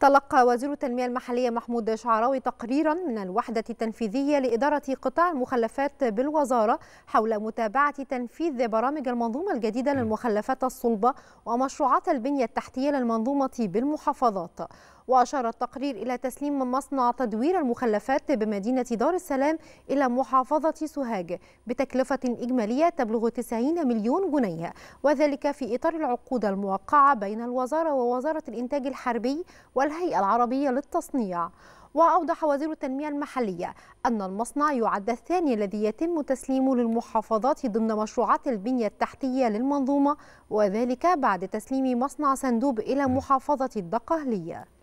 تلقى وزير التنمية المحلية محمود شعراوي تقريرا من الوحدة التنفيذية لإدارة قطاع المخلفات بالوزارة حول متابعة تنفيذ برامج المنظومة الجديدة للمخلفات الصلبة ومشروعات البنية التحتية للمنظومة بالمحافظات وأشار التقرير إلى تسليم مصنع تدوير المخلفات بمدينة دار السلام إلى محافظة سوهاج بتكلفة إجمالية تبلغ 90 مليون جنيه وذلك في إطار العقود الموقعة بين الوزارة ووزارة الإنتاج الحربي والهيئة العربية للتصنيع وأوضح وزير التنمية المحلية أن المصنع يعد الثاني الذي يتم تسليمه للمحافظات ضمن مشروعات البنية التحتية للمنظومة وذلك بعد تسليم مصنع سندوب إلى محافظة الدقهلية